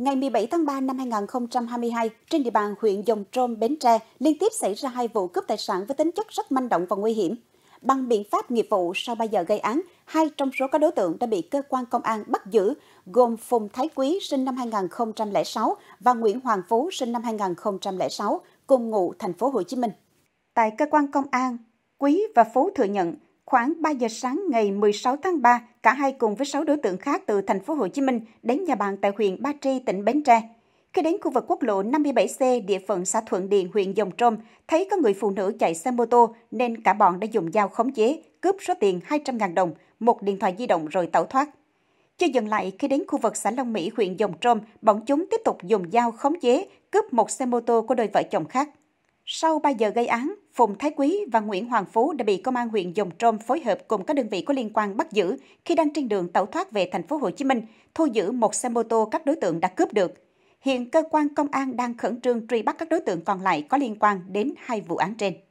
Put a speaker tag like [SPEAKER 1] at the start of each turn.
[SPEAKER 1] Ngày 17 tháng 3 năm 2022, trên địa bàn huyện Dòng Trôm, Bến Tre liên tiếp xảy ra hai vụ cướp tài sản với tính chất rất manh động và nguy hiểm. Bằng biện pháp nghiệp vụ sau 3 giờ gây án, hai trong số các đối tượng đã bị cơ quan công an bắt giữ, gồm Phùng Thái Quý sinh năm 2006 và Nguyễn Hoàng Phú sinh năm 2006, cùng ngụ thành phố Hồ Chí Minh. Tại cơ quan công an, Quý và Phú thừa nhận Khoảng 3 giờ sáng ngày 16 tháng 3, cả hai cùng với 6 đối tượng khác từ thành phố Hồ Chí Minh đến nhà bạn tại huyện Ba Tri, tỉnh Bến Tre. Khi đến khu vực quốc lộ 57C, địa phận xã Thuận Điền, huyện Dòng Trôm, thấy có người phụ nữ chạy xe mô tô nên cả bọn đã dùng dao khống chế, cướp số tiền 200.000 đồng, một điện thoại di động rồi tẩu thoát. Chưa dừng lại, khi đến khu vực xã Long Mỹ, huyện Dòng Trôm, bọn chúng tiếp tục dùng dao khống chế, cướp một xe mô tô của đôi vợ chồng khác. Sau 3 giờ gây án, Phùng Thái Quý và Nguyễn Hoàng Phú đã bị công an huyện Dòng Trôm phối hợp cùng các đơn vị có liên quan bắt giữ khi đang trên đường tẩu thoát về thành phố Hồ Chí Minh, thu giữ một xe mô tô các đối tượng đã cướp được. Hiện cơ quan công an đang khẩn trương truy bắt các đối tượng còn lại có liên quan đến hai vụ án trên.